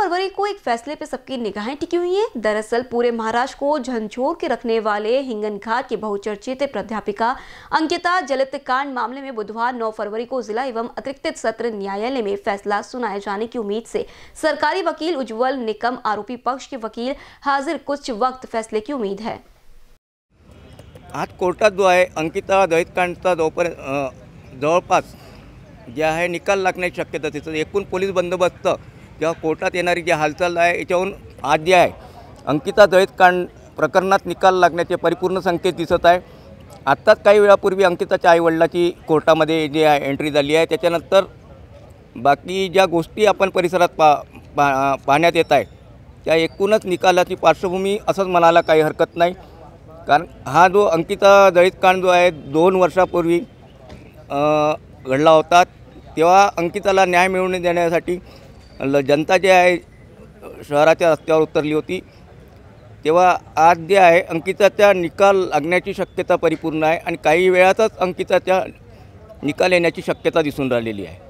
February को एक फैसले पे सबकी निगाहें टिकी हुई हैं दरअसल पूरे महाराष्ट्र को झंझोर के रखने वाले हिंगन घाट के बहुचर्चित प्राध्यापिका अंकिता जलित कांड मामले में बुधवार 9 फरवरी को जिला एवं अतिरिक्त सत्र न्यायालय में फैसला सुनाए जाने की उम्मीद से सरकारी वकील उज्ज्वल निकम आरोपी पक्ष के वकील हाजिर कुछ वक्त फैसले की उम्मीद है आज कोर्टा जो आहे अंकिता दलित कांड जवरपास जे है निकाल की शक्यता तथा एकूण पोलीस बंदोबस्त किंवा कोर्टात येणारी जी हालचाल आहे याच्याहून आज जे आहे अंकिता जळीतकांड प्रकरणात निकाल लागण्याचे परिपूर्ण संकेत दिसत आहे आत्ताच काही वेळापूर्वी अंकिताच्या आईवडिलाची कोर्टामध्ये जे आहे एंट्री झाली आहे त्याच्यानंतर बाकी ज्या गोष्टी आपण परिसरात पा पाहण्यात येत आहे त्या एकूणच निकालाची पार्श्वभूमी असंच म्हणायला काही हरकत नाही कारण हा जो अंकिता दळीतकांड जो आहे दोन वर्षापूर्वी घडला होता तेव्हा अंकिताला न्याय मिळवून देण्यासाठी ल जनता जे आहे शहराच्या रस्त्यावर उतरली होती तेव्हा आज जे आहे अंकिताचा निकाल लागण्याची शक्यता परिपूर्ण आहे आणि काही वेळातच अंकिताचा निकाल येण्याची शक्यता दिसून राहिलेली आहे